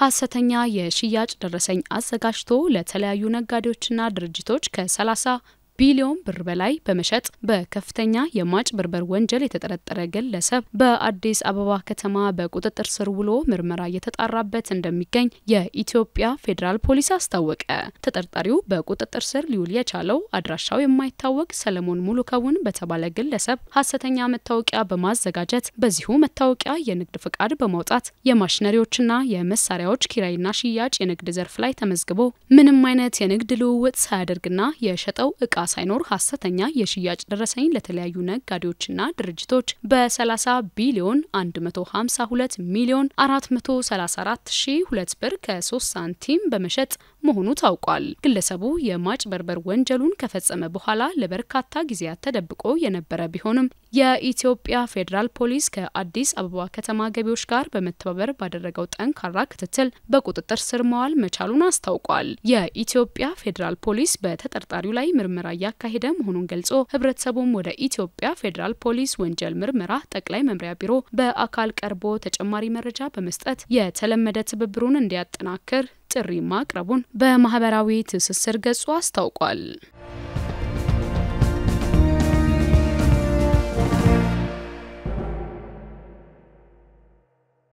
ሀሰተኛ የሽያጭ ደረሰኝ አዘጋጅቶ ለተለያዩ ነጋዴዎችና ድርጅቶች ከ30 ቢሊዮን ብር በላይ በመሸጥ በከፍተኛ የማጭበርበር ወንጀል የተጠረጠረ ግለሰብ በአዲስ አበባ ከተማ በቁጥጥር ስር ውሎ ምርመራ እየተጣራበት እንደሚገኝ የኢትዮጵያ ፌዴራል ፖሊስ አስታወቀ። ተጠርጣሪው በቁጥጥር ስር ሊውል የቻለው አድራሻው የማይታወቅ ሰለሞን ሙሉከውን በተባለ ግለሰብ ሀሰተኛ መታወቂያ በማዘጋጀት በዚሁ መታወቂያ የንግድ ፍቃድ በማውጣት የማሽነሪዎችና የመሳሪያዎች ኪራይና ሽያጭ የንግድ ዘርፍ ላይ ተመዝግቦ ምንም አይነት የንግድ ልውውጥ ሳያደርግና የሸጠው እቃ ሳይኖር ሀሰተኛ የሽያጭ ደረሰኝ ለተለያዩ ነጋዴዎችና ድርጅቶች በ30 ቢሊዮን 152 ሚሊዮን 2 ብር ከ3 ሳንቲም በመሸጥ መሆኑ ታውቋል። ግለሰቡ የማጭበርበር ወንጀሉን ከፈጸመ በኋላ ለበርካታ ጊዜያት ተደብቆ የነበረ ቢሆንም የኢትዮጵያ ፌዴራል ፖሊስ ከአዲስ አበባ ከተማ ገቢዎች ጋር በመተባበር ባደረገው ጠንካራ ክትትል በቁጥጥር ስር መዋል መቻሉን አስታውቋል። የኢትዮጵያ ፌዴራል ፖሊስ በተጠርጣሪው ላይ ምርመራ እያካሄደ መሆኑን ገልጾ ህብረተሰቡም ወደ ኢትዮጵያ ፌዴራል ፖሊስ ወንጀል ምርመራ ጠቅላይ መምሪያ ቢሮ በአካል ቀርቦ ተጨማሪ መረጃ በመስጠት የተለመደ ትብብሩን እንዲያጠናክር ጥሪ ማቅረቡን በማህበራዊ ትስስር ገጹ አስታውቋል።